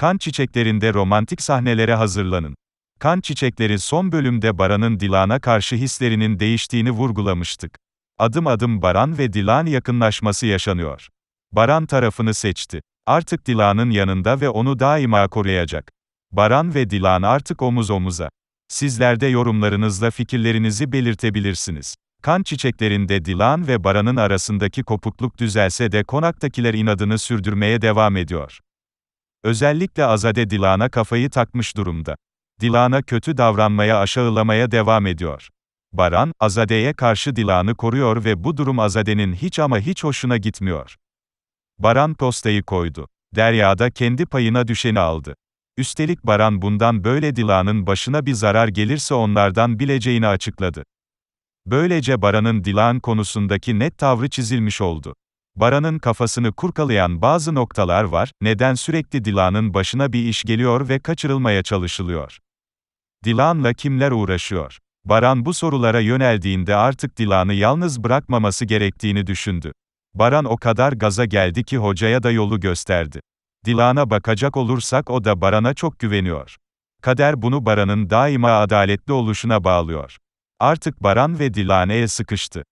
Kan çiçeklerinde romantik sahnelere hazırlanın. Kan çiçekleri son bölümde Baran'ın Dilan'a karşı hislerinin değiştiğini vurgulamıştık. Adım adım Baran ve Dilan yakınlaşması yaşanıyor. Baran tarafını seçti. Artık Dilan'ın yanında ve onu daima koruyacak. Baran ve Dilan artık omuz omuza. Sizler de yorumlarınızla fikirlerinizi belirtebilirsiniz. Kan çiçeklerinde Dilan ve Baran'ın arasındaki kopukluk düzelse de konaktakiler inadını sürdürmeye devam ediyor. Özellikle Azade Dilan'a kafayı takmış durumda. Dilan'a kötü davranmaya aşağılamaya devam ediyor. Baran, Azade'ye karşı Dilan'ı koruyor ve bu durum Azade'nin hiç ama hiç hoşuna gitmiyor. Baran postayı koydu. Derya'da kendi payına düşeni aldı. Üstelik Baran bundan böyle Dilan'ın başına bir zarar gelirse onlardan bileceğini açıkladı. Böylece Baran'ın Dilan konusundaki net tavrı çizilmiş oldu. Baran'ın kafasını kurkalayan bazı noktalar var, neden sürekli Dilan'ın başına bir iş geliyor ve kaçırılmaya çalışılıyor? Dilan'la kimler uğraşıyor? Baran bu sorulara yöneldiğinde artık Dilan'ı yalnız bırakmaması gerektiğini düşündü. Baran o kadar gaza geldi ki hocaya da yolu gösterdi. Dilan'a bakacak olursak o da Baran'a çok güveniyor. Kader bunu Baran'ın daima adaletli oluşuna bağlıyor. Artık Baran ve Dilane'ye sıkıştı.